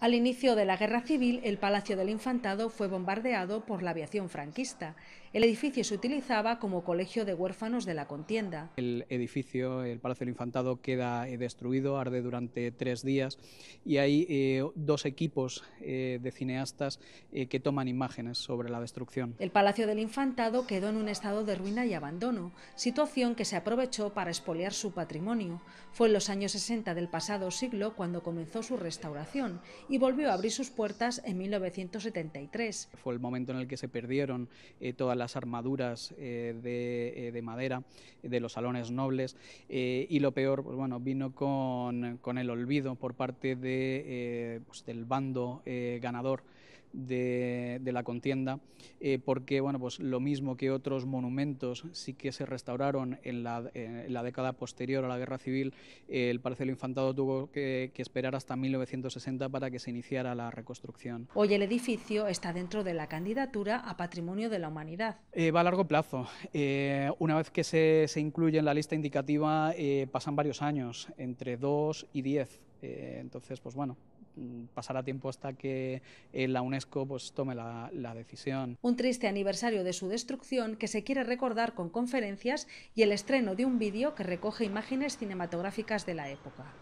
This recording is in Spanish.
Al inicio de la Guerra Civil, el Palacio del Infantado fue bombardeado por la aviación franquista. El edificio se utilizaba como colegio de huérfanos de la contienda. El edificio, el Palacio del Infantado, queda eh, destruido, arde durante tres días y hay eh, dos equipos eh, de cineastas que toman imágenes sobre la destrucción. El Palacio del Infantado quedó en un estado de ruina y abandono, situación que se aprovechó para espoliar su patrimonio. Fue en los años 60 del pasado siglo cuando comenzó su restauración y volvió a abrir sus puertas en 1973. Fue el momento en el que se perdieron eh, todas las armaduras eh, eh, de, madera de los salones nobles y lo peor, pues bueno, vino con, el olvido por parte pues del bando ganador de, la contienda, eh, porque bueno, pues lo mismo que otros monumentos sí que se restauraron en la, década posterior a la Guerra Civil, eh, el Palacio Infantado tuvo que, esperar hasta 1960 para que se iniciara la reconstrucción. Hoy el edificio está dentro de la candidatura a Patrimonio de la Humanidad. Eh, va a largo plazo. una vez que se, incluye en la lista indicativa, pasan varios años, entre 2 y 10 eh, entonces, pues bueno, pasará tiempo hasta que eh, la UNESCO pues, tome la, decisión. Un triste aniversario de su destrucción que se quiere recordar con conferencias y el estreno de un vídeo que recoge imágenes cinematográficas de la época.